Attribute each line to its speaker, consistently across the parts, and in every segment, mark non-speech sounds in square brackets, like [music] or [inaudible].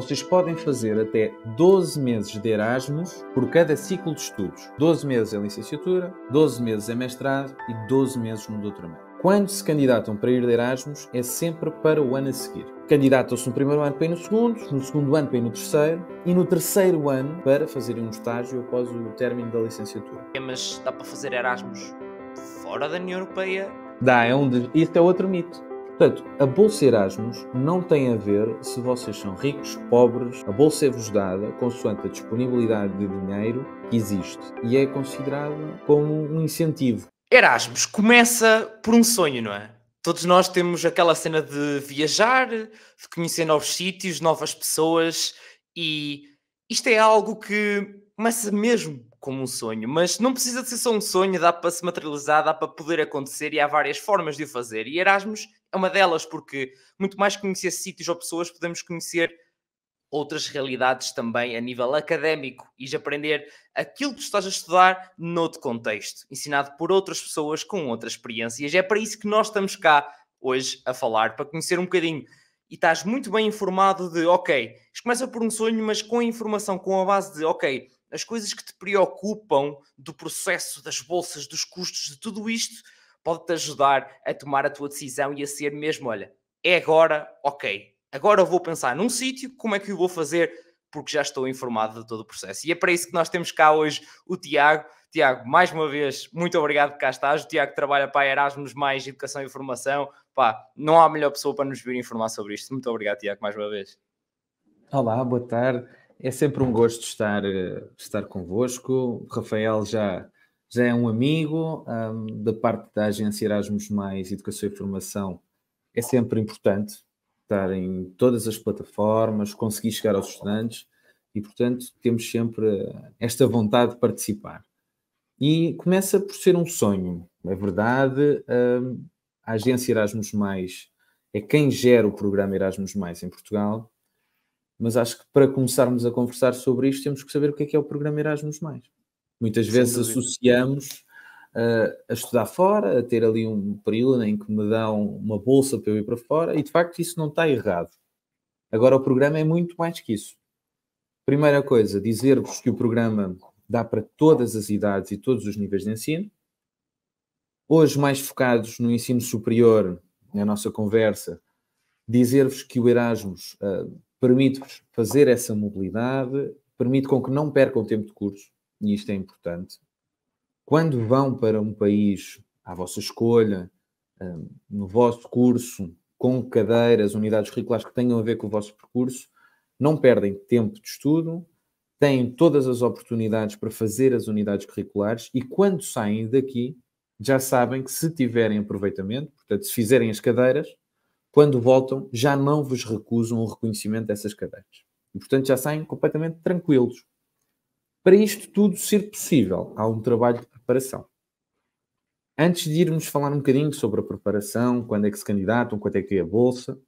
Speaker 1: Vocês podem fazer até 12 meses de Erasmus por cada ciclo de estudos. 12 meses em licenciatura, 12 meses em mestrado e 12 meses no doutoramento. Quando se candidatam para ir de Erasmus, é sempre para o ano a seguir. Candidatam-se no primeiro ano para ir no segundo, no segundo ano para ir no terceiro e no terceiro ano para fazerem um estágio após o término da licenciatura.
Speaker 2: É, mas dá para fazer Erasmus fora da União Europeia?
Speaker 1: Dá, é um de... Isto é outro mito. Portanto, a Bolsa Erasmus não tem a ver se vocês são ricos, pobres. A Bolsa é-vos dada consoante a disponibilidade de dinheiro que existe e é considerada como um incentivo.
Speaker 2: Erasmus começa por um sonho, não é? Todos nós temos aquela cena de viajar, de conhecer novos sítios, novas pessoas e isto é algo que começa mesmo como um sonho, mas não precisa de ser só um sonho, dá para se materializar, dá para poder acontecer e há várias formas de o fazer. E Erasmus é uma delas, porque muito mais que conhecer sítios ou pessoas, podemos conhecer outras realidades também a nível académico e de aprender aquilo que tu estás a estudar noutro contexto, ensinado por outras pessoas com outras experiências. É para isso que nós estamos cá hoje a falar, para conhecer um bocadinho. E estás muito bem informado de, ok, isto começa por um sonho, mas com a informação, com a base de, ok, as coisas que te preocupam do processo, das bolsas, dos custos, de tudo isto, pode-te ajudar a tomar a tua decisão e a ser mesmo, olha, é agora, ok. Agora eu vou pensar num sítio, como é que eu vou fazer, porque já estou informado de todo o processo. E é para isso que nós temos cá hoje o Tiago. Tiago, mais uma vez, muito obrigado por cá estás. O Tiago trabalha para Erasmus Mais Educação e Formação. Pá, não há melhor pessoa para nos vir informar sobre isto. Muito obrigado, Tiago, mais uma vez.
Speaker 1: Olá, boa tarde. É sempre um gosto estar, eh, estar convosco. O Rafael já, já é um amigo, um, da parte da agência Erasmus Mais Educação e Formação, é sempre importante estar em todas as plataformas, conseguir chegar aos estudantes e, portanto, temos sempre eh, esta vontade de participar. E começa por ser um sonho, é verdade. Um, a agência Erasmus Mais é quem gera o programa Erasmus Mais em Portugal, mas acho que para começarmos a conversar sobre isto temos que saber o que é que é o programa Erasmus Mais. Muitas Sem vezes dúvida. associamos uh, a estudar fora, a ter ali um período em que me dão uma bolsa para eu ir para fora, e de facto isso não está errado. Agora, o programa é muito mais que isso. Primeira coisa, dizer-vos que o programa dá para todas as idades e todos os níveis de ensino. Hoje, mais focados no ensino superior, na nossa conversa, dizer-vos que o Erasmus uh, permite-vos fazer essa mobilidade, permite com que não percam tempo de curso e isto é importante, quando vão para um país à vossa escolha, hum, no vosso curso, com cadeiras, unidades curriculares que tenham a ver com o vosso percurso, não perdem tempo de estudo, têm todas as oportunidades para fazer as unidades curriculares e quando saem daqui, já sabem que se tiverem aproveitamento, portanto, se fizerem as cadeiras, quando voltam, já não vos recusam o reconhecimento dessas cadeiras. E, portanto, já saem completamente tranquilos. Para isto tudo ser possível, há um trabalho de preparação. Antes de irmos falar um bocadinho sobre a preparação, quando é que se candidatam, quanto é que é a bolsa,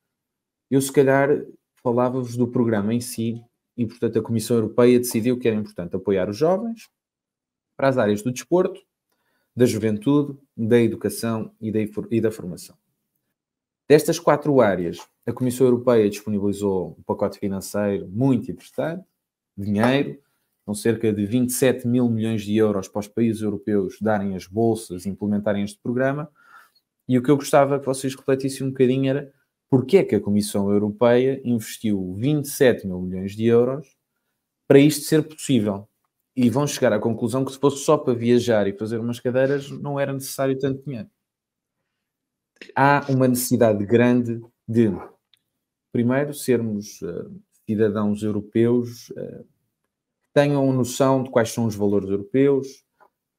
Speaker 1: eu se calhar falava-vos do programa em si e, portanto, a Comissão Europeia decidiu que era importante apoiar os jovens para as áreas do desporto, da juventude, da educação e da, e da formação. Destas quatro áreas, a Comissão Europeia disponibilizou um pacote financeiro muito interessante, dinheiro, são cerca de 27 mil milhões de euros para os países europeus darem as bolsas, implementarem este programa. E o que eu gostava que vocês refletissem um bocadinho era porque é que a Comissão Europeia investiu 27 mil milhões de euros para isto ser possível. E vão chegar à conclusão que se fosse só para viajar e fazer umas cadeiras, não era necessário tanto dinheiro. Há uma necessidade grande de, primeiro, sermos uh, cidadãos europeus uh, tenham noção de quais são os valores europeus,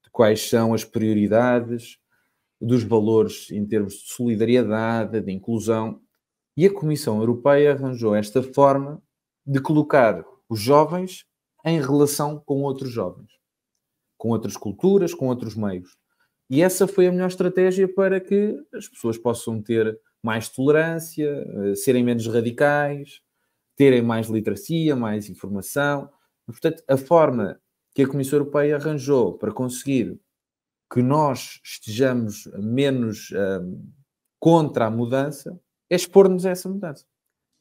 Speaker 1: de quais são as prioridades, dos valores em termos de solidariedade, de inclusão. E a Comissão Europeia arranjou esta forma de colocar os jovens em relação com outros jovens, com outras culturas, com outros meios. E essa foi a melhor estratégia para que as pessoas possam ter mais tolerância, eh, serem menos radicais, terem mais literacia, mais informação, Portanto, a forma que a Comissão Europeia arranjou para conseguir que nós estejamos menos um, contra a mudança é expor-nos a essa mudança.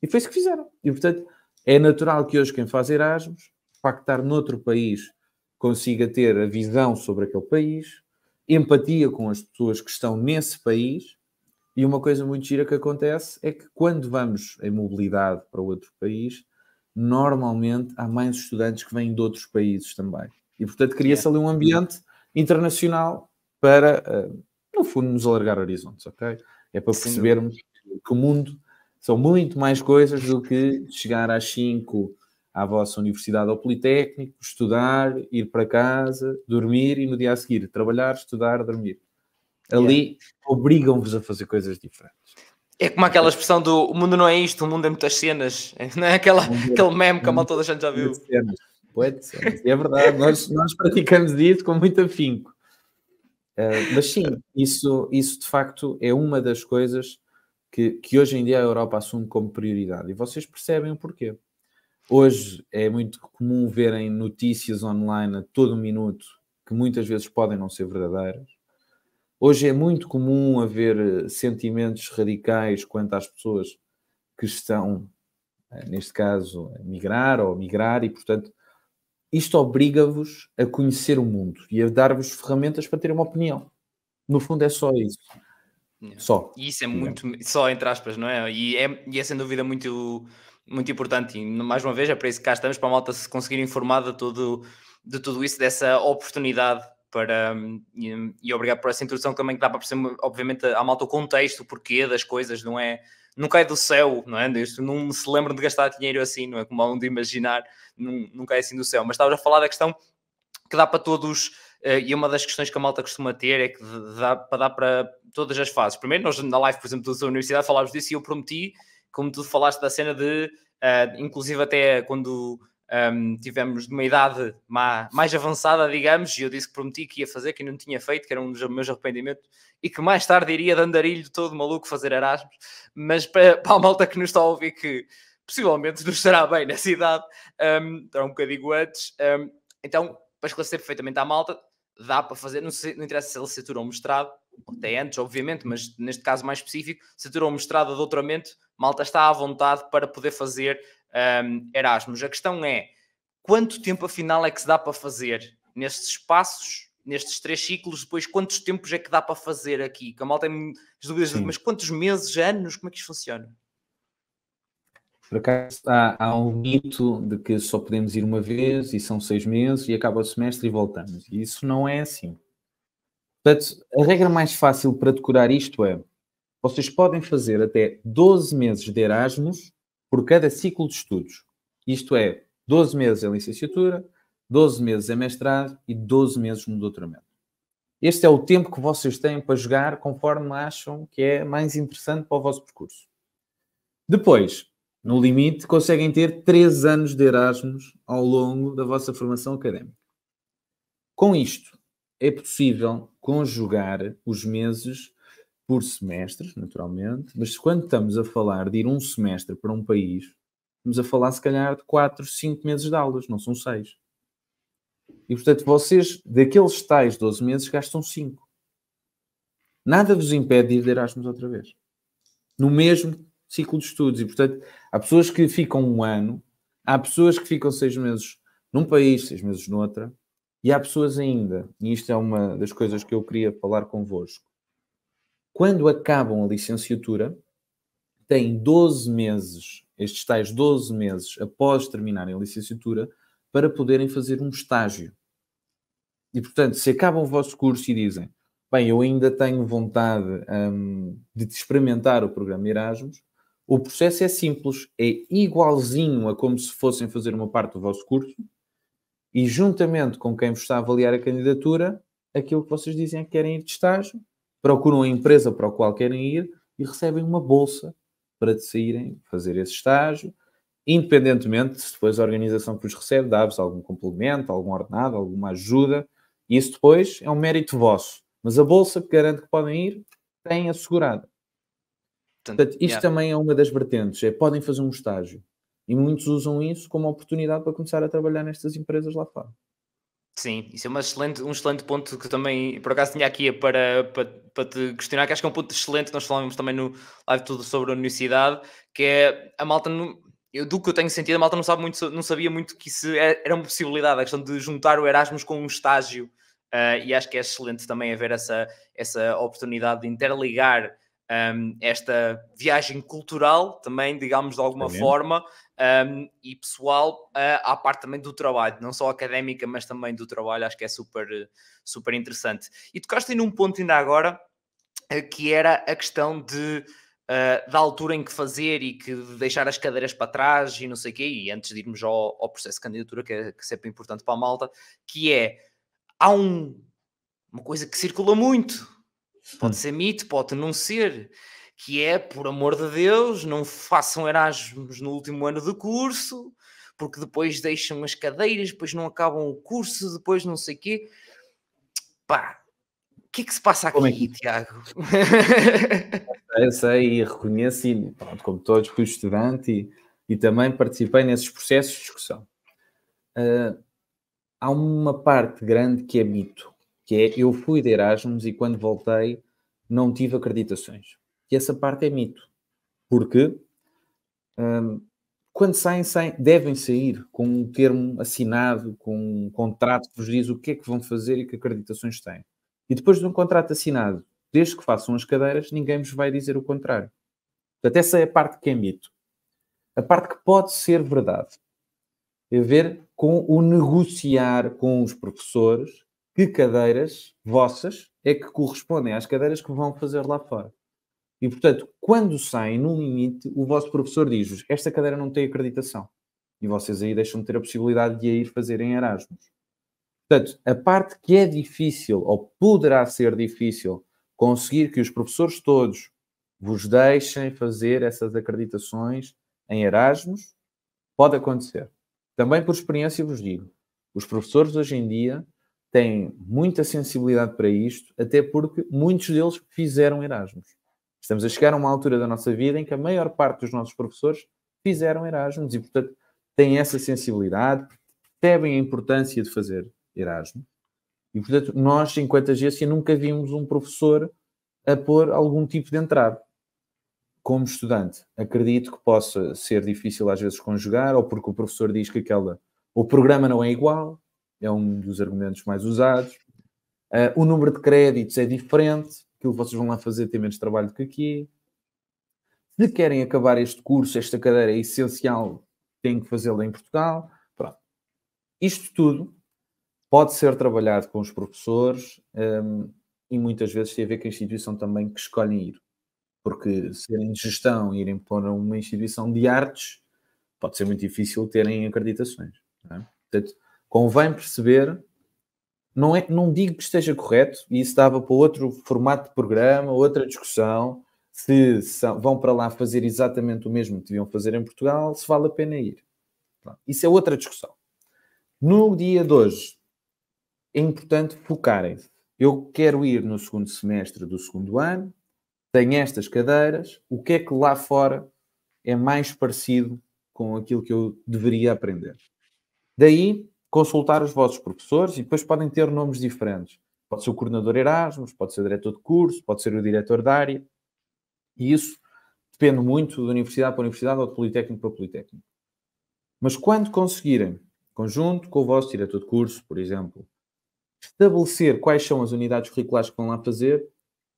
Speaker 1: E foi isso que fizeram. E, portanto, é natural que hoje quem faz Erasmus, pactar noutro país, consiga ter a visão sobre aquele país, empatia com as pessoas que estão nesse país. E uma coisa muito gira que acontece é que quando vamos em mobilidade para outro país, normalmente há mais estudantes que vêm de outros países também. E, portanto, cria-se é. ali um ambiente internacional para, eh, no fundo, nos alargar horizontes, ok? É para percebermos que o mundo são muito mais coisas do que chegar às 5 à vossa universidade ou politécnico, estudar, ir para casa, dormir e no dia a seguir trabalhar, estudar, dormir. Ali yeah. obrigam-vos a fazer coisas diferentes.
Speaker 2: É como aquela expressão do o mundo não é isto, o mundo é muitas cenas. [laughs] Não é aquela, aquele meme
Speaker 1: que a malta da gente já viu. Poeta, é verdade, nós, nós praticamos isso com muito afinco. Uh, mas sim, isso, isso de facto é uma das coisas que, que hoje em dia a Europa assume como prioridade. E vocês percebem o porquê. Hoje é muito comum verem notícias online a todo minuto que muitas vezes podem não ser verdadeiras Hoje é muito comum haver eh, sentimentos radicais quanto às pessoas que estão, eh, neste caso, a migrar ou a migrar, e portanto, isto obriga-vos a conhecer o mundo e a dar-vos ferramentas para ter uma opinião. No fundo, é só isso. Só. E isso é
Speaker 2: muito, é. só entre aspas, não é? E é, e é sem dúvida muito, muito importante. E mais uma vez, é para isso que cá estamos, para a malta se conseguir informar de tudo, de tudo isso, dessa oportunidade para, hum, e, hum, e, obrigado por essa introdução também que dá para perceber, obviamente, à malta o contexto, o porquê das coisas, não é? nunca é do céu, não é? Isto não se lembra de gastar dinheiro assim, não é? Como há um de imaginar, nunca é assim do céu. Mas estava a falar da questão que dá para todos, eh, e uma das questões que a malta costuma ter é que dá para dar para todas as fases. Primeiro, nós na live, por exemplo, da universidade falámos disso e eu prometi, como tu falaste da cena de, eh, inclusive até quando um, tivemos uma idade má, mais avançada, digamos, e eu disse que prometi que ia fazer, que não tinha feito, que era um dos meus arrependimentos, e que mais tarde iria de andarilho todo maluco fazer Erasmus, mas para, para a malta que nos está a ouvir que possivelmente nos estará bem nessa idade, um, um bocadinho antes, um, então, para esclarecer perfeitamente à malta, dá para fazer, não, sei, não interessa se é licenciatura ou mestrado, até antes, obviamente, mas neste caso mais específico, se licenciatura ou mestrado outro doutoramento, malta está à vontade para poder fazer um, Erasmus. A questão é quanto tempo afinal é que se dá para fazer nestes espaços, nestes três ciclos, depois quantos tempos é que dá para fazer aqui? Que a malta tem as dúvidas, Sim. mas quantos meses, anos, como é que isto funciona?
Speaker 1: Por acaso há, há, um mito de que só podemos ir uma vez e são seis meses e acaba o semestre e voltamos. E isso não é assim. Portanto, a regra mais fácil para decorar isto é: vocês podem fazer até 12 meses de Erasmus por cada ciclo de estudos. Isto é, 12 meses em licenciatura, 12 meses em mestrado e 12 meses no doutoramento. Este é o tempo que vocês têm para jogar conforme acham que é mais interessante para o vosso percurso. Depois, no limite, conseguem ter 3 anos de Erasmus ao longo da vossa formação académica. Com isto, é possível conjugar os meses por semestres, naturalmente, mas quando estamos a falar de ir um semestre para um país, estamos a falar se calhar de 4, 5 meses de aulas, não são 6. E portanto, vocês, daqueles tais 12 meses, gastam 5. Nada vos impede de ir de Erasmus outra vez. No mesmo ciclo de estudos. E portanto, há pessoas que ficam um ano, há pessoas que ficam seis meses num país, seis meses noutra, e há pessoas ainda, e isto é uma das coisas que eu queria falar convosco quando acabam a licenciatura, têm 12 meses, estes tais 12 meses após terminarem a licenciatura, para poderem fazer um estágio. E, portanto, se acabam o vosso curso e dizem, bem, eu ainda tenho vontade hum, de experimentar o programa Erasmus, o processo é simples, é igualzinho a como se fossem fazer uma parte do vosso curso e, juntamente com quem vos está a avaliar a candidatura, aquilo que vocês dizem é que querem ir de estágio, procuram a empresa para a qual querem ir e recebem uma bolsa para decidirem fazer esse estágio, independentemente se depois a organização que os recebe dá-vos algum complemento, algum ordenado, alguma ajuda. Isso depois é um mérito vosso. Mas a bolsa que garante que podem ir tem assegurada. Portanto, isto yeah. também é uma das vertentes. É, podem fazer um estágio. E muitos usam isso como oportunidade para começar a trabalhar nestas empresas lá fora.
Speaker 2: Sim, isso é uma excelente, um excelente ponto que também, por acaso, tinha aqui para, para, para te questionar, que acho que é um ponto excelente. Nós falávamos também no live tudo sobre a universidade, que é a malta, no, eu, do que eu tenho sentido, a malta não, sabe muito, não sabia muito que isso é, era uma possibilidade, a questão de juntar o Erasmus com um estágio. Uh, e acho que é excelente também haver essa, essa oportunidade de interligar um, ehm, esta viagem cultural também, digamos, de alguma forma, um, e pessoal uh, à parte também do trabalho, não só académica, mas também do trabalho, acho que é super, super interessante. E tocaste num ponto ainda agora, uh, que era a questão de, uh, da altura em que fazer e que deixar as cadeiras para trás e não sei o quê, e antes de irmos ao, ao processo de candidatura, que é, que é sempre importante para a malta, que é, há um, uma coisa que circula muito, pode hum. ser mito, pode não ser, que é, por amor de Deus, não façam Erasmus no último ano do curso, porque depois deixam as cadeiras, depois não acabam o curso, depois não sei o quê. Pá, o que é que se passa é aqui, é que... Tiago?
Speaker 1: eu sei e reconheço, e pronto, como todos, fui estudante e, e também participei nesses processos de discussão. Uh, há uma parte grande que é mito, que é eu fui de Erasmus e quando voltei não tive acreditações que essa parte é mito. Porque hum, quando saem, saem, devem sair com um termo assinado, com um contrato que vos diz o que é que vão fazer e que acreditações têm. E depois de um contrato assinado, desde que façam as cadeiras, ninguém vos vai dizer o contrário. Portanto, essa é a parte que é mito. A parte que pode ser verdade tem é a ver com o negociar com os professores que cadeiras vossas é que correspondem às cadeiras que vão fazer lá fora. E, portanto, quando saem no limite, o vosso professor diz-vos: esta cadeira não tem acreditação. E vocês aí deixam de ter a possibilidade de a ir fazerem Erasmus. Portanto, a parte que é difícil, ou poderá ser difícil, conseguir que os professores todos vos deixem fazer essas acreditações em Erasmus, pode acontecer. Também por experiência vos digo: os professores hoje em dia têm muita sensibilidade para isto, até porque muitos deles fizeram Erasmus. Estamos a chegar a uma altura da nossa vida em que a maior parte dos nossos professores fizeram Erasmus e, portanto, têm essa sensibilidade, percebem a importância de fazer Erasmus. E, portanto, nós, enquanto agência, nunca vimos um professor a pôr algum tipo de entrave. Como estudante, acredito que possa ser difícil às vezes conjugar, ou porque o professor diz que aquela, o programa não é igual, é um dos argumentos mais usados, uh, o número de créditos é diferente, aquilo que vocês vão lá fazer tem menos trabalho do que aqui. Se querem acabar este curso, esta cadeira é essencial, têm que fazê-la em Portugal. Pronto. Isto tudo pode ser trabalhado com os professores um, e muitas vezes tem a ver com a instituição também que escolhem ir. Porque serem de gestão e irem para uma instituição de artes pode ser muito difícil terem acreditações. É? Portanto, convém perceber não, é, não digo que esteja correto, e isso dava para outro formato de programa, outra discussão, se são, vão para lá fazer exatamente o mesmo que deviam fazer em Portugal, se vale a pena ir. Isso é outra discussão. No dia de hoje, é importante focarem-se. Eu quero ir no segundo semestre do segundo ano, tenho estas cadeiras, o que é que lá fora é mais parecido com aquilo que eu deveria aprender? Daí, consultar os vossos professores e depois podem ter nomes diferentes. Pode ser o coordenador Erasmus, pode ser o diretor de curso, pode ser o diretor da área. E isso depende muito de universidade para universidade ou de politécnico para politécnico. Mas quando conseguirem, conjunto com o vosso diretor de curso, por exemplo, estabelecer quais são as unidades curriculares que vão lá fazer,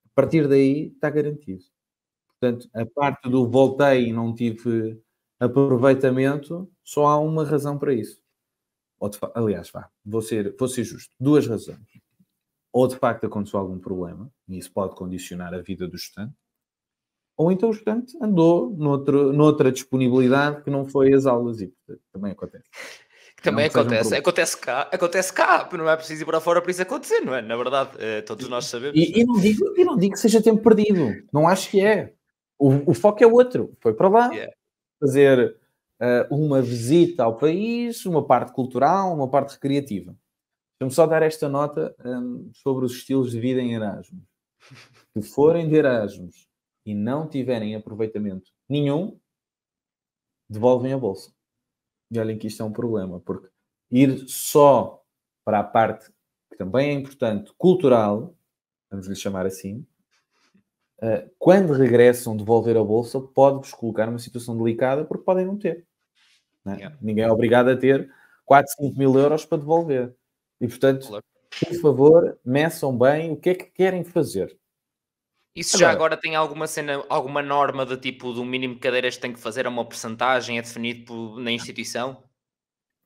Speaker 1: a partir daí está garantido. Portanto, a parte do voltei e não tive aproveitamento, só há uma razão para isso ou de, aliás, vá, vou ser, vou ser justo, duas razões. Ou de facto aconteceu algum problema, e isso pode condicionar a vida do estudante, ou então o estudante andou noutro, noutra disponibilidade que não foi as aulas, e também acontece.
Speaker 2: também acontece, um acontece cá, acontece cá, não é preciso ir para fora para isso acontecer, não é? Na verdade, eh, todos nós sabemos. E, é? e
Speaker 1: não, digo, e não digo que seja tempo perdido, não acho que é. O, o foco é outro, foi para lá yeah. fazer eh, uma visita ao país, uma parte cultural, uma parte recreativa. Vamos só dar esta nota um, ehm, sobre os estilos de vida em Erasmus. Se forem de Erasmus e não tiverem aproveitamento nenhum, devolvem a bolsa. E olhem que isto é um problema, porque ir só para a parte que também é importante, cultural, vamos lhe chamar assim, eh, quando regressam devolver a bolsa, pode-vos colocar numa situação delicada porque podem não ter. Né? Yeah. Ninguém é obrigado a ter 4, 5 mil euros para devolver. E, portanto, claro. por favor, meçam bem o que é que querem fazer.
Speaker 2: Isso agora, já agora tem alguma cena, alguma norma de tipo do mínimo de cadeiras que tem que fazer a é uma porcentagem é definido por, na instituição?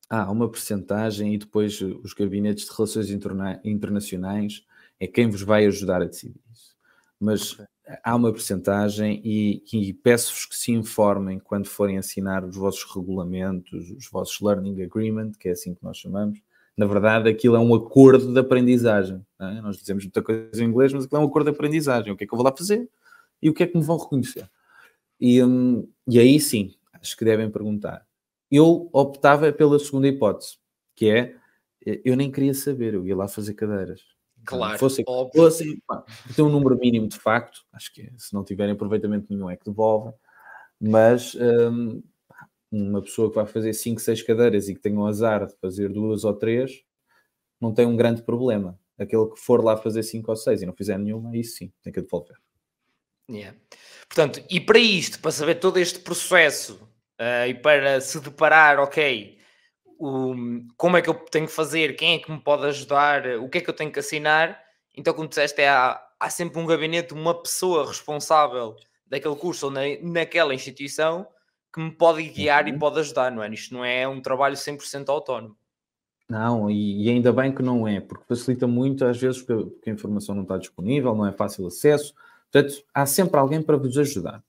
Speaker 1: Ah, há uma porcentagem e depois os gabinetes de relações interna internacionais é quem vos vai ajudar a decidir isso. Mas okay há uma percentagem e, e peço-vos que se informem quando forem assinar os vossos regulamentos, os vossos learning agreement, que é assim que nós chamamos. Na verdade, aquilo é um acordo de aprendizagem. É? Nós dizemos muita coisa em inglês, mas aquilo é um acordo de aprendizagem. O que é que eu vou lá fazer? E o que é que me vão reconhecer? E, hum, e aí sim, acho que devem perguntar. Eu optava pela segunda hipótese, que é eh, eu nem queria saber, eu ia lá fazer cadeiras Claro, fossem, óbvio. Fossem, pá, tem um número mínimo de facto, acho que se não tiverem aproveitamento nenhum é que devolvem, mas hum, uma pessoa que vai fazer 5, 6 cadeiras e que tenha o azar de fazer duas ou três, não tem um grande problema. Aquele que for lá fazer 5 ou 6 e não fizer nenhuma, aí sim, tem que devolver.
Speaker 2: Yeah. Portanto, e para isto, para saber todo este processo uh, e para se deparar, ok, o, como é que eu tenho que fazer, quem é que me pode ajudar, eh, o que é que eu tenho que assinar. Então, como disseste, é, há, há sempre um gabinete, uma pessoa responsável daquele curso ou na, naquela instituição que me pode guiar uhum. e pode ajudar, não é? Isto não é um trabalho 100% autónomo.
Speaker 1: Não, e, e, ainda bem que não é, porque facilita muito às vezes que, a informação não está disponível, não é fácil acesso, portanto, há sempre alguém para vos ajudar.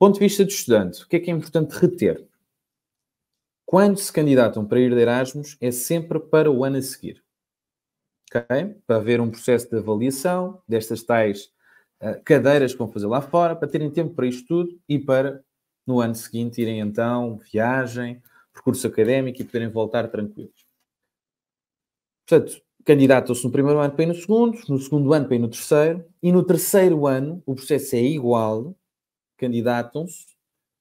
Speaker 1: Ponto de vista do estudante, o que é que é importante reter? quando se candidatam para ir de Erasmus, é sempre para o ano a seguir. Okay? Para haver um processo de avaliação destas tais uh, cadeiras que vão fazer lá fora, para terem tempo para isto tudo e para, no ano seguinte, irem então viagem, percurso académico e poderem voltar tranquilos. Portanto, candidatam-se no primeiro ano para ir no segundo, no segundo ano para ir no terceiro, e no terceiro ano o processo é igual, candidatam-se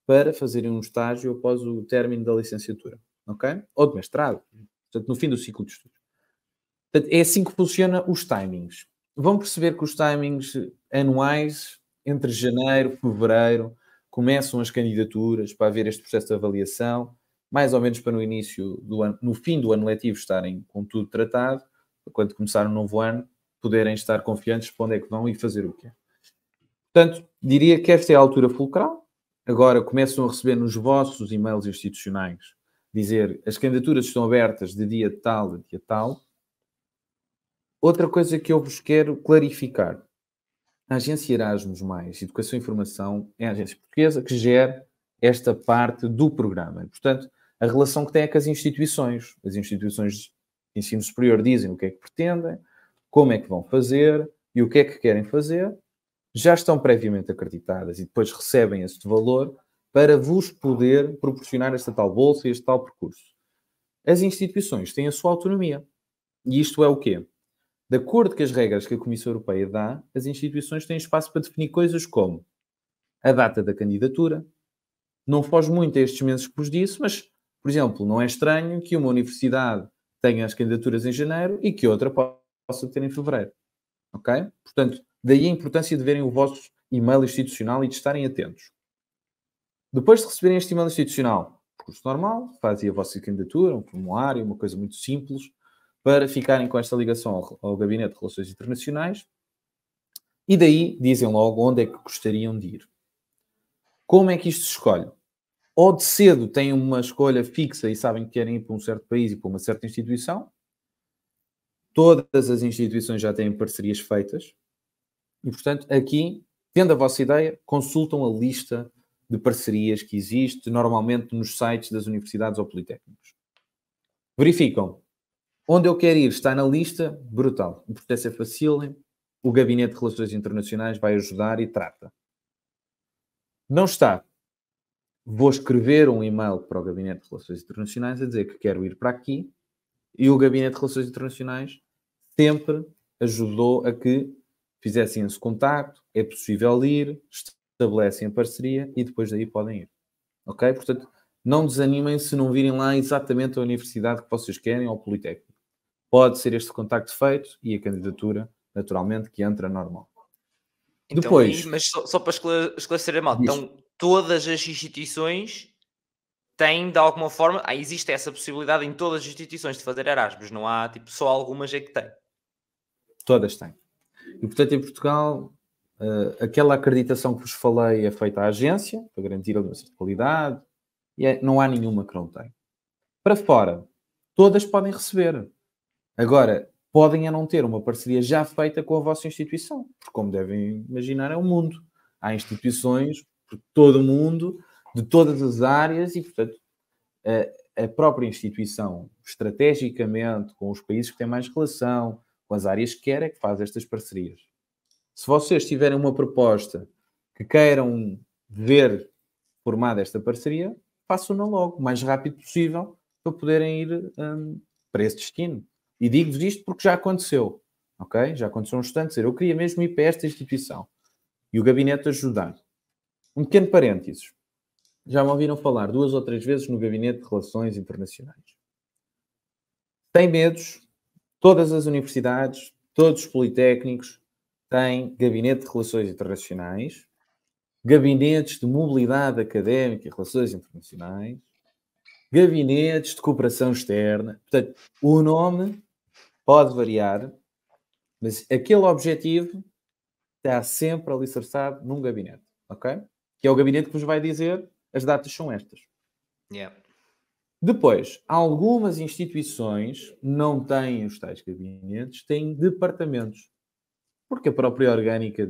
Speaker 1: para fazerem um estágio após o término da licenciatura, ok? Ou de mestrado, portanto, no fim do ciclo de estudos. Portanto, é assim que funciona os timings. Vão perceber que os timings anuais, entre janeiro e fevereiro, começam as candidaturas para haver este processo de avaliação, mais ou menos para no início do ano, no fim do ano letivo estarem com tudo tratado, quando começar um novo ano, poderem estar confiantes para onde é que vão e fazer o quê. Portanto, diria que esta é a altura fulcral, agora começam a receber nos vossos e-mails institucionais dizer as candidaturas estão abertas de dia tal a dia tal. Outra coisa que eu vos quero clarificar. A Agência Erasmus Mais Educação e Informação é a agência portuguesa que gera esta parte do programa. Portanto, a relação que tem é com as instituições. As instituições de ensino superior dizem o que é que pretendem, como é que vão fazer e o que é que querem fazer já estão previamente acreditadas e depois recebem este valor para vos poder proporcionar esta tal bolsa e este tal percurso. As instituições têm a sua autonomia. E isto é o quê? De acordo com as regras que a Comissão Europeia dá, as instituições têm espaço para definir coisas como a data da candidatura. Não foge muito a estes meses que vos disse, mas, por exemplo, não é estranho que uma universidade tenha as candidaturas em janeiro e que outra possa ter em fevereiro. Ok? Portanto, Daí a importância de verem o vosso e-mail institucional e de estarem atentos. Depois de receberem este e-mail institucional, curso normal, fazem a vossa candidatura, um formulário, uma coisa muito simples, para ficarem com esta ligação ao, ao Gabinete de Relações Internacionais e daí dizem logo onde é que gostariam de ir. Como é que isto se escolhe? Ou de cedo têm uma escolha fixa e sabem que querem ir para um certo país e para uma certa instituição. Todas as instituições já têm parcerias feitas. E, portanto, aqui, tendo a vossa ideia, consultam a lista de parcerias que existe normalmente nos sites das universidades ou politécnicos. Verificam. Onde eu quero ir está na lista, brutal. O processo é fácil, o Gabinete de Relações Internacionais vai ajudar e trata. Não está. Vou escrever um e-mail para o Gabinete de Relações Internacionais a dizer que quero ir para aqui e o Gabinete de Relações Internacionais sempre ajudou a que fizessem esse contacto, é possível ir, estabelecem a parceria e depois daí podem ir. Ok? Portanto, não desanimem se não virem lá exatamente a universidade que vocês querem ou o Politécnico. Pode ser este contacto feito e a candidatura, naturalmente, que entra normal. Então, depois.
Speaker 2: Mas só, só para esclarecer a mal, então todas as instituições têm de alguma forma, ah, existe essa possibilidade em todas as instituições de fazer Erasmus, não há tipo só algumas é que têm
Speaker 1: Todas têm. E, portanto, em Portugal, eh, aquela acreditação que vos falei é feita à agência, para garantir a certa qualidade, e é, não há nenhuma que não tenha. Para fora, todas podem receber. Agora, podem a não ter uma parceria já feita com a vossa instituição, porque, como devem imaginar, é o mundo. Há instituições por todo o mundo, de todas as áreas, e, portanto, a, eh, a própria instituição, estrategicamente, com os países que têm mais relação, as áreas quer é que faz estas parcerias. Se vocês tiverem uma proposta que queiram ver formada esta parceria, façam-na logo, o mais rápido possível, para poderem ir um, para esse destino. E digo-vos isto porque já aconteceu, ok? Já aconteceu um estudante dizer, eu queria mesmo ir para esta instituição. E o gabinete ajudar. Um pequeno parênteses. Já me ouviram falar duas ou três vezes no gabinete de relações internacionais. Tem medos, Todas as universidades, todos os politécnicos têm gabinete de relações internacionais, gabinetes de mobilidade académica e relações internacionais, gabinetes de cooperação externa. Portanto, o nome pode variar, mas aquele objetivo está sempre alicerçado num gabinete, ok? Que é o gabinete que vos vai dizer as datas são estas. Yeah. Depois, algumas instituições não têm os tais gabinetes, têm departamentos. Porque a própria orgânica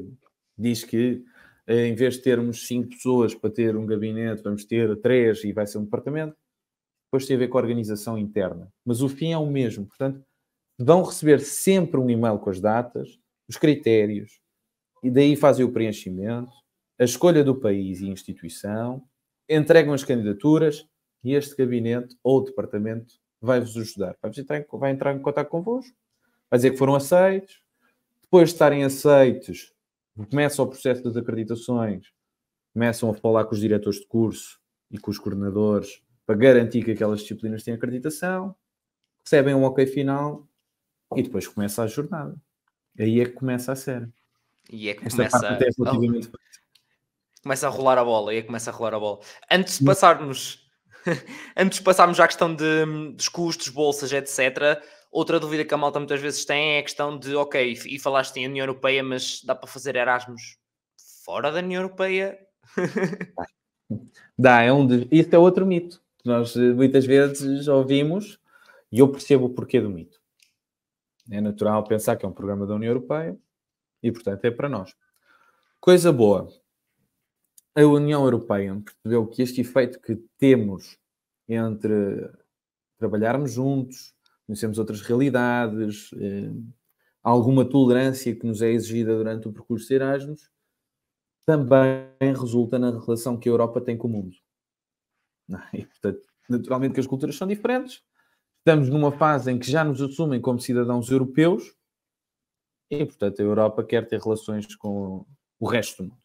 Speaker 1: diz que, eh, em vez de termos cinco pessoas para ter um gabinete, vamos ter três e vai ser um departamento. Depois tem a ver com a organização interna. Mas o fim é o mesmo. Portanto, vão receber sempre um e-mail com as datas, os critérios, e daí fazem o preenchimento, a escolha do país e instituição, entregam as candidaturas e este gabinete ou departamento vai-vos ajudar. Vai, entrar em, vai entrar em contato convosco, vai dizer que foram aceitos, depois de estarem aceitos, começa o processo das acreditações, começam a falar com os diretores de curso e com os coordenadores para garantir que aquelas disciplinas têm acreditação, recebem um ok final e depois começa a jornada. Aí é que começa a série, E é que Esta começa parte até é relativamente... a... Começa
Speaker 2: a rolar a bola, e é que começa a rolar a bola. Antes de passarmos [laughs] antes de passarmos à questão de, dos custos, bolsas, etc., outra dúvida que a malta muitas vezes tem é a questão de, ok, e falaste em União Europeia, mas dá para fazer Erasmus fora da União Europeia?
Speaker 1: [laughs] dá, é um... De... Isso é outro mito. Nós eh, muitas vezes ouvimos e eu percebo o porquê do mito. É natural pensar que é um programa da União Europeia e, portanto, é para nós. Coisa boa, a União Europeia percebeu que este efeito que temos entre trabalharmos juntos, conhecermos outras realidades, eh, alguma tolerância que nos é exigida durante o percurso de Erasmus, também resulta na relação que a Europa tem com o mundo. Ah, e, portanto, naturalmente que as culturas são diferentes, estamos numa fase em que já nos assumem como cidadãos europeus e, portanto, a Europa quer ter relações com o resto do mundo.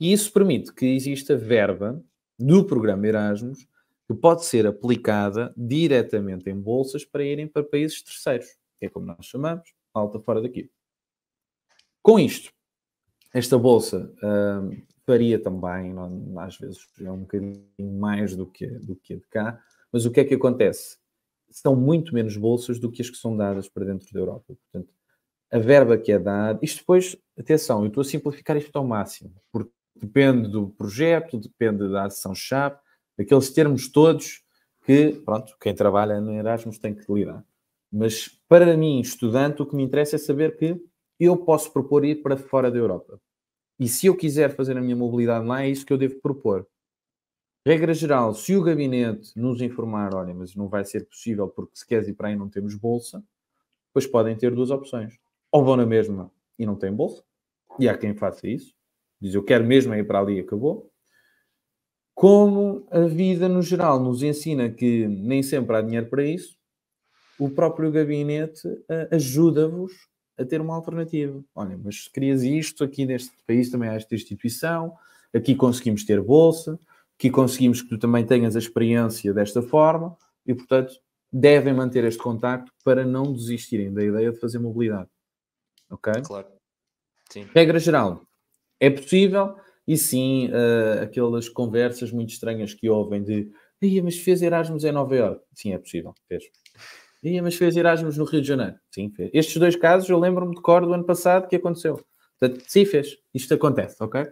Speaker 1: E isso permite que exista verba do programa Erasmus que pode ser aplicada diretamente em bolsas para irem para países terceiros, que é como nós chamamos, alta fora daqui. Com isto, esta bolsa uh, também, às vezes é um bocadinho mais do que, do que a de cá, mas o que é que acontece? São muito menos bolsas do que as que são dadas para dentro da Europa. Portanto, a verba que é dada, isto depois, atenção, eu estou a simplificar isto ao máximo, porque depende do projeto, depende da ação-chave, aqueles termos todos que, pronto, quem trabalha no Erasmus tem que lidar. Mas para mim, estudante, o que me interessa é saber que eu posso propor ir para fora da Europa. E se eu quiser fazer a minha mobilidade lá, é isso que eu devo propor. Regra geral, se o gabinete nos informar, olha, mas não vai ser possível porque se queres ir para aí não temos bolsa, pois podem ter duas opções. Ou vão na mesma e não têm bolsa, e há quem faça isso, diz eu quero mesmo é ir para ali e acabou. Como a vida no geral nos ensina que nem sempre há dinheiro para isso, o próprio gabinete eh, ajuda-vos a ter uma alternativa. Olha, mas se crias isto, aqui neste país também há esta instituição, aqui conseguimos ter bolsa, aqui conseguimos que tu também tenhas a experiência desta forma e, portanto, devem manter este contacto para não desistirem da ideia de fazer mobilidade. Ok? Claro. Sim. Regra geral, é possível, e sim, uh, aquelas conversas muito estranhas que ouvem de Ia, mas fez Erasmus em Nova Iorque. Sim, é possível, fez. Ia, mas fez Erasmus no Rio de Janeiro. Sim, fez. Estes dois casos eu lembro-me de cor do ano passado que aconteceu. Portanto, sim, fez. Isto acontece, ok?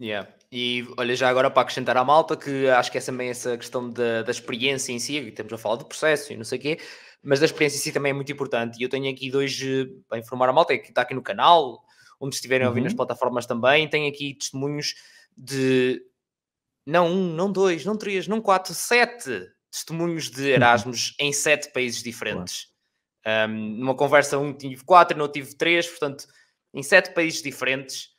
Speaker 2: Yeah. E olha, já agora para acrescentar à malta, que acho que é também essa questão da, da experiência em si, e estamos a falar do processo e não sei o quê, mas da experiência em si também é muito importante. E eu tenho aqui dois, eh, para informar a malta, é que está aqui no canal, onde estiverem a ouvir nas uhum. plataformas também. Tem aqui testemunhos de não um, não dois, não três, não quatro, sete testemunhos de uhum. Erasmus uhum. em sete países diferentes. Um, numa conversa, um tive quatro, não tive três, portanto, em sete países diferentes.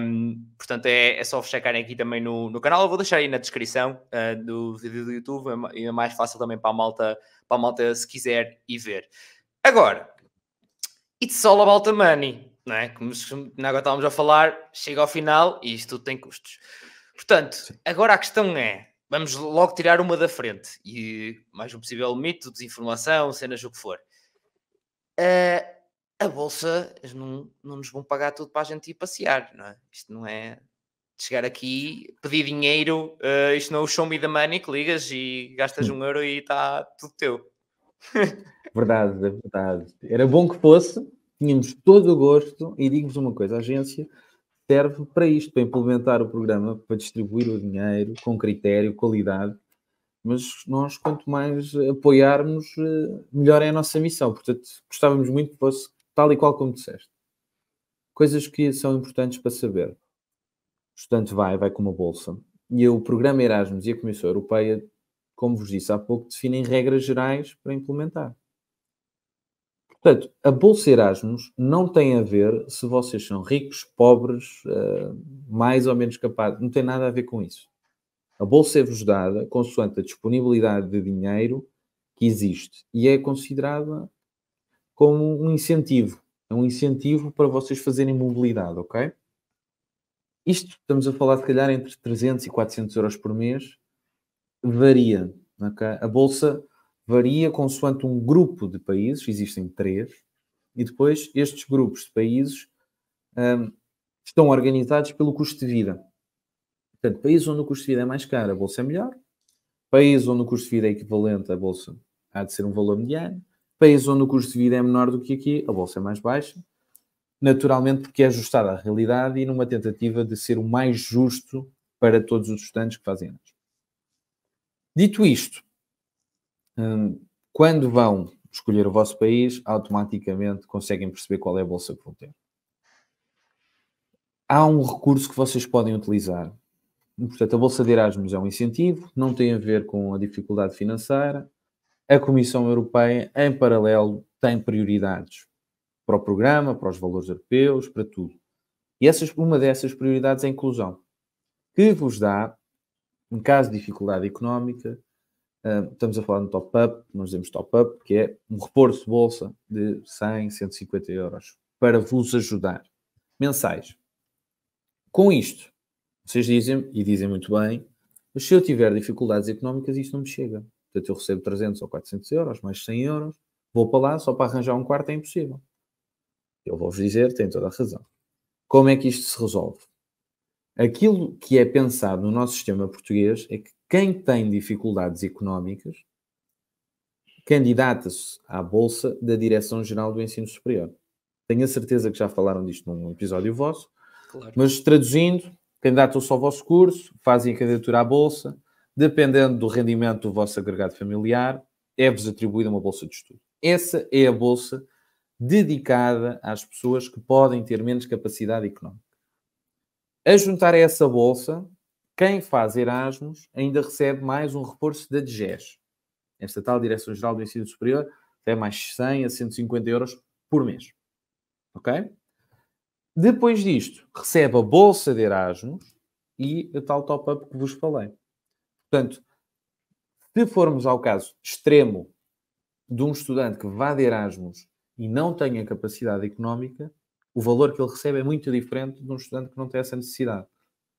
Speaker 2: Um, portanto, é, é só checarem aqui também no, no canal. Eu vou deixar aí na descrição uh, do vídeo do YouTube, é e é mais fácil também para a malta, para a malta se quiser e ver. Agora, it's all about the money não é? Como agora estávamos a falar, chega ao final e isto tudo tem custos. Portanto, Sim. agora a questão é: vamos logo tirar uma da frente e mais um possível mito, desinformação, cenas, o que for. Uh, a bolsa não, não nos vão pagar tudo para a gente ir passear, não é? Isto não é chegar aqui, pedir dinheiro, uh, isto não é o show me the money que ligas e gastas hum. um euro e está
Speaker 1: tudo teu. [laughs] Verdade, é verdade. Era bom que fosse, tínhamos todo o gosto, e digo-vos uma coisa, a agência serve para isto, para implementar o programa, para distribuir o dinheiro com critério, qualidade, mas nós quanto mais apoiarmos, eh, melhor é a nossa missão. Portanto, gostávamos muito que fosse tal e qual como disseste. Coisas que são importantes para saber. O estudante vai, vai com uma bolsa. E o programa Erasmus e a Comissão Europeia, como vos disse há pouco, definem regras gerais para implementar. Portanto, a Bolsa Erasmus não tem a ver se vocês são ricos, pobres, eh, mais ou menos capazes, não tem nada a ver com isso. A Bolsa é-vos dada consoante a disponibilidade de dinheiro que existe e é considerada como um incentivo. É um incentivo para vocês fazerem mobilidade, ok? Isto estamos a falar, se calhar, entre 300 e 400 euros por mês. Varia. A Bolsa varia consoante um grupo de países, existem três, e depois estes grupos de países um, estão organizados pelo custo de vida. Portanto, países onde o custo de vida é mais caro, a bolsa é melhor. Países onde o custo de vida é equivalente, a bolsa há de ser um valor mediano. Países onde o custo de vida é menor do que aqui, a bolsa é mais baixa. Naturalmente, porque é ajustada à realidade e numa tentativa de ser o mais justo para todos os estudantes que fazem Dito isto, Hum, quando vão escolher o vosso país, automaticamente conseguem perceber qual é a bolsa que vão ter. Há um recurso que vocês podem utilizar. Portanto, a Bolsa de Erasmus é um incentivo, não tem a ver com a dificuldade financeira. A Comissão Europeia, em paralelo, tem prioridades para o programa, para os valores europeus, para tudo. E essas, uma dessas prioridades é a inclusão, que vos dá, em caso de dificuldade económica, estamos a falar de top-up, nós dizemos top-up, que é um reforço de bolsa de 100, 150 euros para vos ajudar, mensais. Com isto, vocês dizem, e dizem muito bem, mas se eu tiver dificuldades económicas, isto não me chega. Portanto, eu recebo 300 ou 400 euros, mais 100 euros, vou para lá só para arranjar um quarto, é impossível. Eu vou-vos dizer, tem toda a razão. Como é que isto se resolve? Aquilo que é pensado no nosso sistema português é que quem tem dificuldades económicas candidata-se à bolsa da Direção-Geral do Ensino Superior. Tenho a certeza que já falaram disto num episódio vosso, claro. mas traduzindo, candidatam-se ao vosso curso, fazem a candidatura à bolsa, dependendo do rendimento do vosso agregado familiar, é-vos atribuída uma bolsa de estudo. Essa é a bolsa dedicada às pessoas que podem ter menos capacidade económica. A juntar a essa bolsa, quem faz Erasmus ainda recebe mais um reforço da DGES. Esta tal Direção-Geral do Ensino Superior até mais 100 a 150 euros por mês. Ok? Depois disto, recebe a bolsa de Erasmus e o tal top-up que vos falei. Portanto, se formos ao caso extremo de um estudante que vá de Erasmus e não tenha capacidade económica, o valor que ele recebe é muito diferente de um estudante que não tem essa necessidade.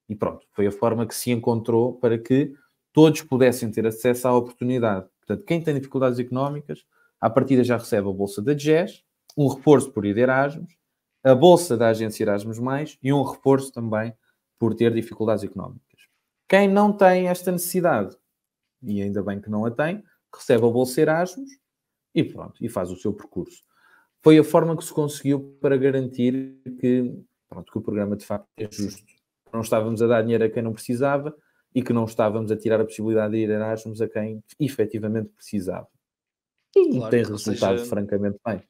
Speaker 1: E pronto, foi a forma que se encontrou para que todos pudessem ter acesso à oportunidade. Portanto, quem tem dificuldades económicas, à partida já recebe a bolsa da GES, um reforço por ir de Erasmus, a bolsa da agência Erasmus+, e um reforço também por ter dificuldades económicas. Quem não tem esta necessidade, e ainda bem que não a tem, recebe a bolsa Erasmus e pronto, e faz o seu percurso. Foi a forma que se conseguiu para garantir que, pronto, que o programa de facto é justo não estávamos a dar dinheiro a quem não precisava e que não estávamos a tirar a possibilidade de ir Erasmus a quem efetivamente precisava. E claro, tem resultado seja... francamente bem.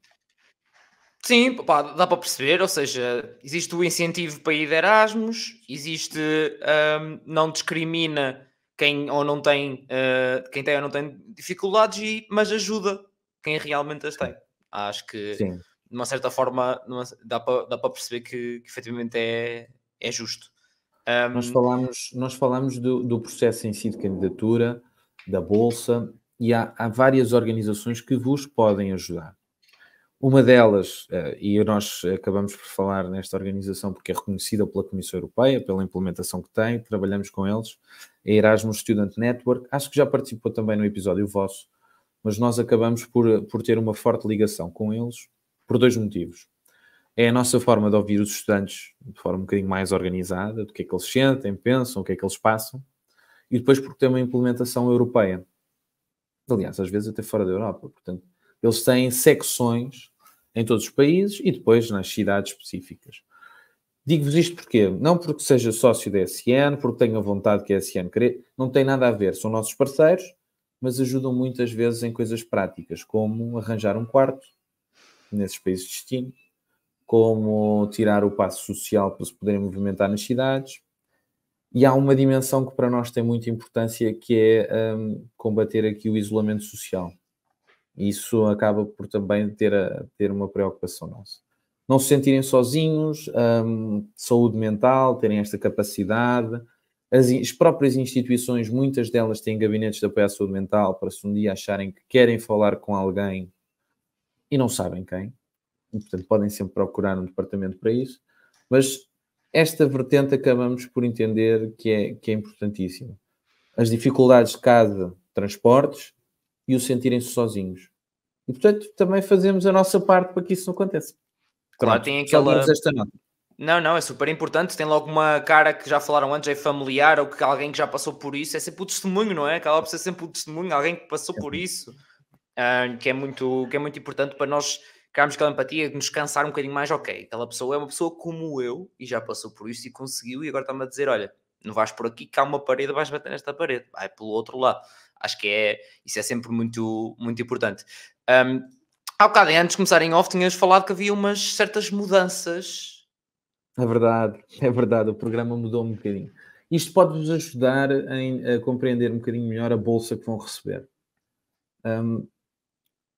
Speaker 2: Sim, pá, dá para perceber, ou seja, existe o incentivo para ir de Erasmus, existe um, não discrimina quem ou não tem uh, quem tem ou não tem dificuldades, e, mas ajuda quem realmente as tem. Acho que Sim. de uma certa forma dá para, dá para perceber que, que efetivamente é, é justo. Um... Nós falamos,
Speaker 1: nós falamos do, do, processo em si de candidatura, da Bolsa, e há, há várias organizações que vos podem ajudar. Uma delas, eh, e nós acabamos por falar nesta organização porque é reconhecida pela Comissão Europeia, pela implementação que tem, trabalhamos com eles, é a Erasmus Student Network. Acho que já participou também no episódio vosso, mas nós acabamos por, por ter uma forte ligação com eles por dois motivos é a nossa forma de ouvir os estudantes de forma um bocadinho mais organizada, do que é que eles sentem, pensam, o que é que eles passam, e depois porque tem uma implementação europeia. Aliás, às vezes até fora da Europa. Portanto, eles têm secções em todos os países e depois nas cidades específicas. Digo-vos isto porque não porque seja sócio da SN, porque tenha vontade que a SN crê, não tem nada a ver, são nossos parceiros, mas ajudam muitas vezes em coisas práticas, como arranjar um quarto nesses países de destino, como tirar o passo social para se poderem movimentar nas cidades. E há uma dimensão que para nós tem muita importância, que é um, combater aqui o isolamento social. isso acaba por também ter, a, ter uma preocupação nossa. Não se sentirem sozinhos, um, saúde mental, terem esta capacidade. As, as, próprias instituições, muitas delas têm gabinetes de apoio à saúde mental para se um dia acharem que querem falar com alguém e não sabem quem, e, portanto, podem sempre procurar um departamento para isso, mas esta vertente acabamos por entender que é, que é importantíssima. As dificuldades de cada transportes e o sentirem-se sozinhos. E, portanto, também fazemos a nossa parte para que isso não aconteça. Claro, tem aquela... Esta nota.
Speaker 2: Não, não, é super importante. Tem logo uma cara que já falaram antes, é familiar ou que alguém que já passou por isso. É sempre o testemunho, não é? Acaba por ser sempre o testemunho, alguém que passou por isso, uh, que, é muito, que é muito importante para nós criarmos aquela empatia, nos cansar um bocadinho mais, ok, aquela pessoa é uma pessoa como eu e já passou por isso e conseguiu e agora está-me a dizer, olha, não vais por aqui, há uma parede, vais bater nesta parede, vai pelo outro lado. Acho que é, isso é sempre muito, muito importante. Um, há bocado, antes de começarem off, tinhas falado que havia umas certas
Speaker 1: mudanças. É verdade, é verdade, o programa mudou um bocadinho. Isto pode-vos ajudar a compreender um bocadinho melhor a bolsa que vão receber. Um,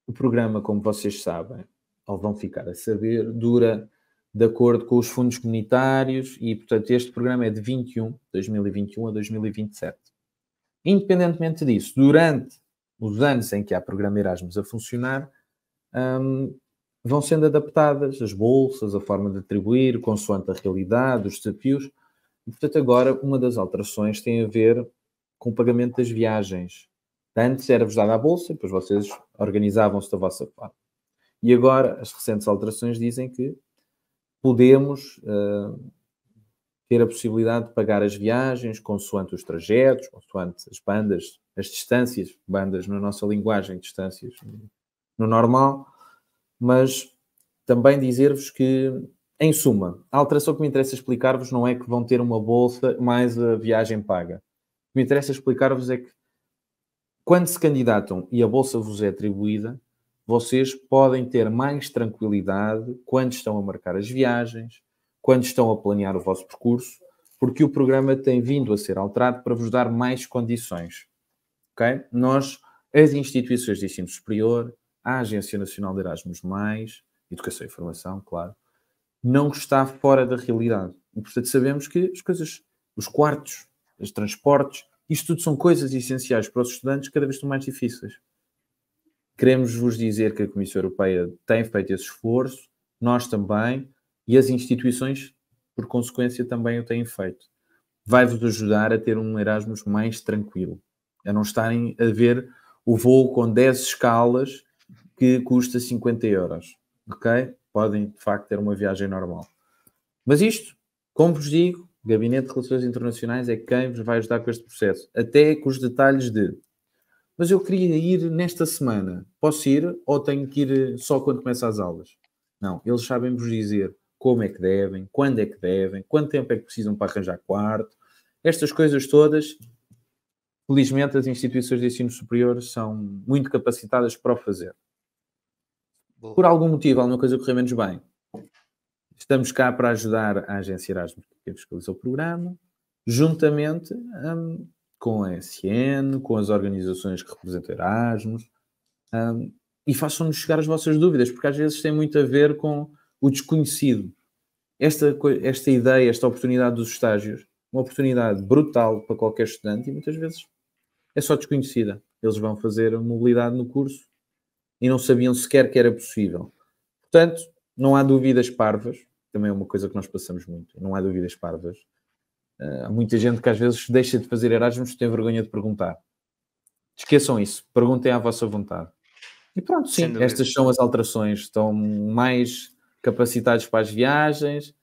Speaker 1: o programa, como vocês sabem, ou vão ficar a saber, dura de acordo com os fundos comunitários e, portanto, este programa é de 21, 2021 a 2027. Independentemente disso, durante os anos em que há programa Erasmus a funcionar, um, vão sendo adaptadas as bolsas, a forma de atribuir, consoante a realidade, os desafios. E, portanto, agora uma das alterações tem a ver com o pagamento das viagens. Antes era-vos dada a bolsa, depois vocês organizavam-se da vossa forma. E agora as recentes alterações dizem que podemos uh, ter a possibilidade de pagar as viagens consoante os trajetos, consoante as bandas, as distâncias, bandas na nossa linguagem, distâncias no normal, mas também dizer-vos que, em suma, a alteração que me interessa explicar-vos não é que vão ter uma bolsa mais a viagem paga. O que me interessa explicar-vos é que, quando se candidatam e a bolsa vos é atribuída, vocês podem ter mais tranquilidade quando estão a marcar as viagens, quando estão a planear o vosso percurso, porque o programa tem vindo a ser alterado para vos dar mais condições. ok? Nós, as instituições de ensino superior, a Agência Nacional de Erasmus, Educação e Formação, claro, não está fora da realidade. E, portanto, sabemos que as coisas, os quartos, os transportes, isto tudo são coisas essenciais para os estudantes cada vez estão mais difíceis. Queremos vos dizer que a Comissão Europeia tem feito esse esforço, nós também, e as instituições, por consequência, também o têm feito. Vai-vos ajudar a ter um Erasmus mais tranquilo, a não estarem a ver o voo com 10 escalas que custa 50 euros. Ok? Podem, de facto, ter uma viagem normal. Mas isto, como vos digo, o Gabinete de Relações Internacionais é quem vos vai ajudar com este processo. Até com os detalhes de mas eu queria ir nesta semana. Posso ir ou tenho que ir eh, só quando começa as aulas? Não, eles sabem vos dizer como é que devem, quando é que devem, quanto tempo é que precisam para arranjar quarto. Estas coisas todas, felizmente, as instituições de ensino superior são muito capacitadas para o fazer. Por algum motivo, alguma coisa correu menos bem. Estamos cá para ajudar a agência Erasmus que fiscaliza o programa, juntamente hum, com a SN, com as organizações que representam Erasmus, um, e façam-nos chegar as vossas dúvidas, porque às vezes tem muito a ver com o desconhecido. Esta, esta ideia, esta oportunidade dos estágios, uma oportunidade brutal para qualquer estudante e muitas vezes é só desconhecida. Eles vão fazer a mobilidade no curso e não sabiam sequer que era possível. Portanto, não há dúvidas parvas, também é uma coisa que nós passamos muito, não há dúvidas parvas. Há muita gente que às vezes deixa de fazer Erasmus tem vergonha de perguntar. Esqueçam isso, perguntem à vossa vontade. E pronto, sim, estas são as alterações. Estão mais capacitados para as viagens,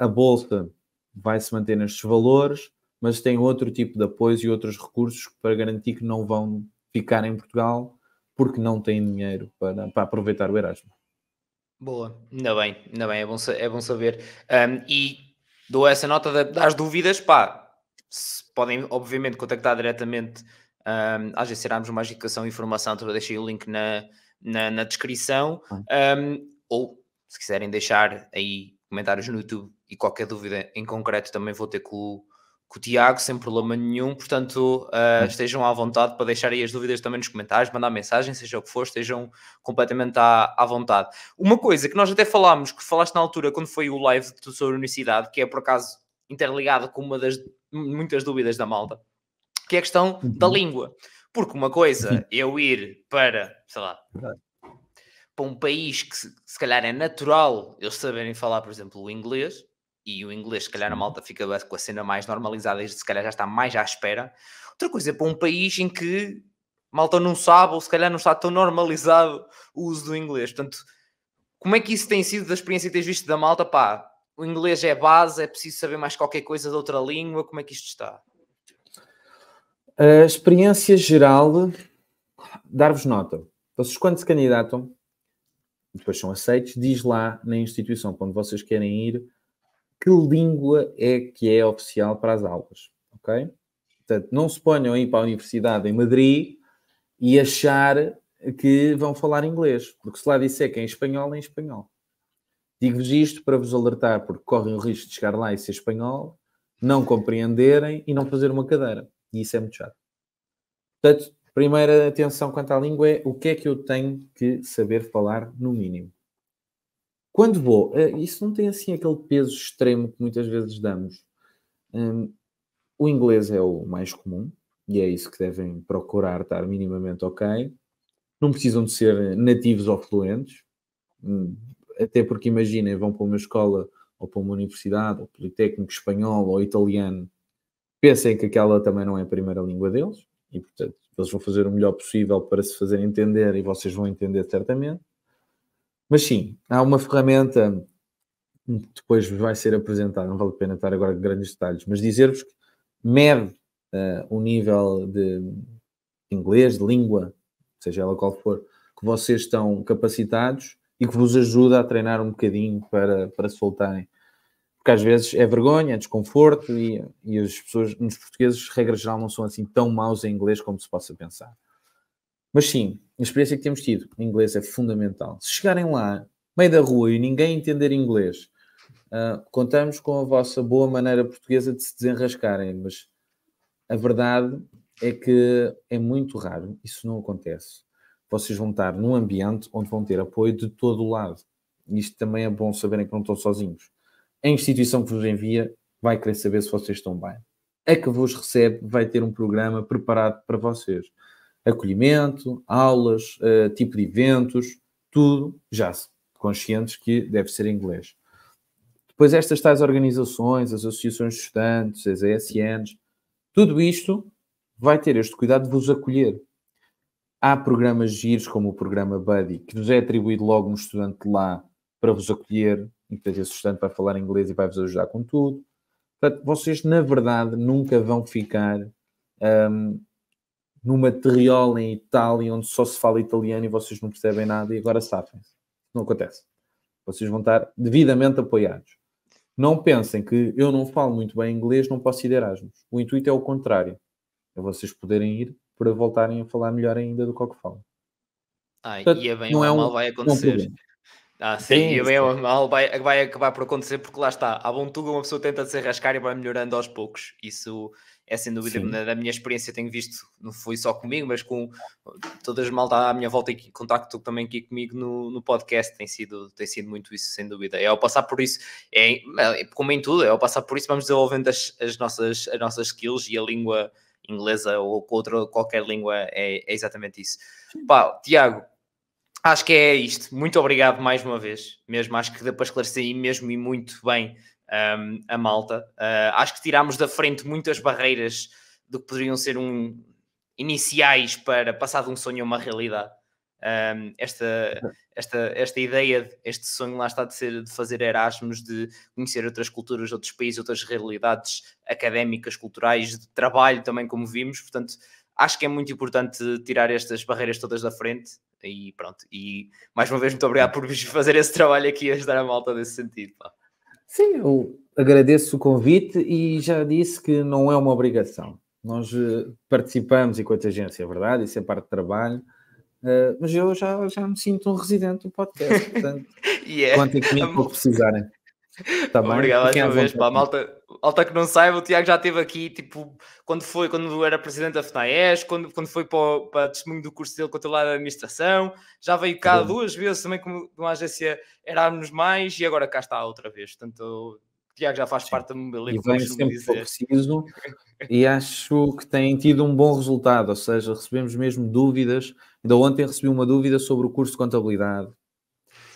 Speaker 1: a bolsa vai se manter nestes valores, mas tem outro tipo de apoio e outros recursos para garantir que não vão ficar em Portugal porque não têm dinheiro para, para aproveitar o Erasmus.
Speaker 2: Boa, ainda bem, ainda bem, é bom, é bom saber. Um, e dou essa nota das dúvidas, pá, podem obviamente contactar diretamente um, às vezes mais educação e informação, então eu deixei o link na, na, na descrição, um, ou se quiserem deixar aí comentários no YouTube e qualquer dúvida em concreto também vou ter com o com o Tiago, sem problema nenhum. Portanto, uh, estejam à vontade para aí as dúvidas também nos comentários, mandar mensagem, seja o que for, estejam completamente à, à vontade. Uma coisa que nós até falámos, que falaste na altura quando foi o live de sua universidade, que é por acaso interligado com uma das muitas dúvidas da malta, que é a questão uhum. da língua. Porque uma coisa uhum. eu ir para, sei lá, para um país que se, se calhar é natural eles saberem falar, por exemplo, o inglês, e o inglês, se calhar, na malta fica com a cena mais normalizada e se calhar já está mais à espera. Outra coisa é para um país em que malta não sabe, ou se calhar não está tão normalizado o uso do inglês. Portanto, como é que isso tem sido da experiência que tens visto da malta? Pá, o inglês é base, é preciso saber mais qualquer coisa de outra língua, como é que isto está?
Speaker 1: A experiência geral, dar-vos nota. Vocês quando se candidatam, depois são aceitos, diz lá na instituição onde vocês querem ir que língua é que é oficial para as aulas, ok? Portanto, não se ponham aí para a universidade em Madrid e achar que vão falar inglês, porque se lá disser que é em espanhol, é em espanhol. Digo-vos isto para vos alertar, porque correm o risco de chegar lá e ser espanhol, não compreenderem e não fazer uma cadeira. E isso é muito chato. Portanto, primeira atenção quanto à língua é o que é que eu tenho que saber falar, no mínimo. Quando vou, eh, isso não tem assim aquele peso extremo que muitas vezes damos. Hum, o inglês é o mais comum e é isso que devem procurar estar minimamente ok. Não precisam de ser nativos ou fluentes, hum, até porque imaginem, vão para uma escola ou para uma universidade, ou politécnico espanhol ou italiano, pensem que aquela também não é a primeira língua deles e, portanto, eles vão fazer o melhor possível para se fazer entender e vocês vão entender certamente. Mas sim, há uma ferramenta que depois vai ser apresentada, não vale a pena estar agora de grandes detalhes, mas dizer-vos que mede uh, o nível de inglês, de língua, seja ela qual for, que vocês estão capacitados e que vos ajuda a treinar um bocadinho para, para se voltarem. Porque às vezes é vergonha, é desconforto e, e as pessoas, nos portugueses, regra geral, não são assim tão maus em inglês como se possa pensar. Mas sim, a experiência que temos tido em inglês é fundamental. Se chegarem lá, meio da rua, e ninguém entender inglês, uh, contamos com a vossa boa maneira portuguesa de se desenrascarem, mas a verdade é que é muito raro, isso não acontece. Vocês vão estar num ambiente onde vão ter apoio de todo o lado. Isto também é bom saberem que não estão sozinhos. A instituição que vos envia vai querer saber se vocês estão bem. A que vos recebe vai ter um programa preparado para vocês acolhimento, aulas, eh, tipo de eventos, tudo já conscientes que deve ser em inglês. Depois estas tais organizações, as associações de estudantes, as ESNs, tudo isto vai ter este cuidado de vos acolher. Há programas giros, como o programa Buddy, que nos é atribuído logo um estudante lá para vos acolher, e depois esse estudante vai falar inglês e vai-vos ajudar com tudo. Portanto, vocês, na verdade, nunca vão ficar um, numa terriola em Itália onde só se fala italiano e vocês não percebem nada e agora sabem. Não acontece. Vocês vão estar devidamente apoiados. Não pensem que eu não falo muito bem inglês, não posso ir Erasmus. O intuito é o contrário. É vocês poderem ir para voltarem a falar melhor ainda do que o que falam.
Speaker 2: Ah, e é bem não ou é, é um, mal é vai acontecer. um ah, sim, sim, e bem é mal vai, vai acabar por acontecer, porque lá está, bom tudo, uma pessoa tenta se rascar e vai melhorando aos poucos. Isso é sem dúvida, na, na, minha experiência, tenho visto, não foi só comigo, mas com todas as malta à minha volta e contacto também aqui comigo no, no, podcast, tem sido, tem sido muito isso, sem dúvida. É ao passar por isso, é, é, como em tudo, é ao passar por isso, vamos desenvolvendo as, as, nossas, as nossas skills e a língua inglesa ou outra, qualquer língua, é, é exatamente isso. Pá, Tiago Acho que é isto. Muito obrigado mais uma vez. Mesmo, acho que deu para esclarecer mesmo e muito bem um, a malta. Uh, acho que tirámos da frente muitas barreiras do que poderiam ser um, iniciais para passar de um sonho a uma realidade. Um, esta, esta, esta ideia, este sonho lá está de, ser, de fazer Erasmus, de conhecer outras culturas, outros países, outras realidades académicas, culturais, de trabalho também, como vimos. Portanto, acho que é muito importante tirar estas barreiras todas da frente e pronto, e mais uma vez, muito obrigado por fazer esse trabalho aqui e ajudar a malta nesse sentido.
Speaker 1: Pá. Sim, eu agradeço o convite e já disse que não é uma obrigação. Nós eh, participamos enquanto agência, é verdade, isso é parte de trabalho, eh, mas eu já, já me sinto um residente do podcast, [laughs] portanto, yeah. É. contem comigo para precisarem. Também, Obrigado mais uma vez. Pá, malta,
Speaker 2: malta que não saiba, o Tiago já esteve aqui, tipo, quando foi, quando era presidente da FNAES, quando, quando foi para, o, para testemunho do curso dele quanto lá da administração, já veio cá é. duas vezes também como de uma agência Erasmus Mais e agora cá está outra vez. Portanto, o Tiago já faz Sim. parte da mobilidade. E vem sempre dizer.
Speaker 1: preciso [laughs] e acho que tem tido um bom resultado, ou seja, recebemos mesmo dúvidas. Ainda ontem recebi uma dúvida sobre o curso de contabilidade.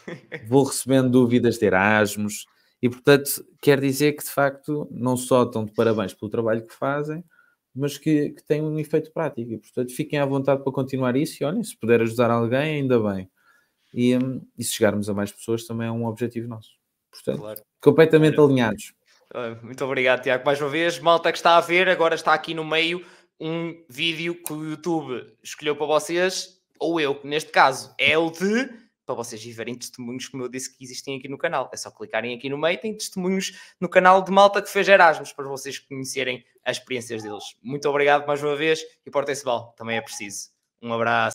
Speaker 1: [laughs] Vou recebendo dúvidas de Erasmus, e portanto, quer dizer que de facto não só estão de parabéns pelo trabalho que fazem, mas que, que um efeito prático. E portanto, fiquem à vontade para continuar isso. E olhem, se puder ajudar alguém, ainda bem. E, hum, e se chegarmos a mais pessoas, também é um objetivo nosso. Portanto, claro. completamente claro. alinhados.
Speaker 2: Muito obrigado, Tiago, mais uma vez. Malta que está a ver, agora está aqui no meio um vídeo que o YouTube escolheu para vocês, ou eu, neste caso, é o de para vocês verem testemunhos, como eu disse, que existem aqui no canal. É só clicarem aqui no meio, tem testemunhos no canal de malta que fez Erasmus, para vocês conhecerem as experiências deles. Muito obrigado mais uma vez e portem-se bem, também é preciso. Um abraço.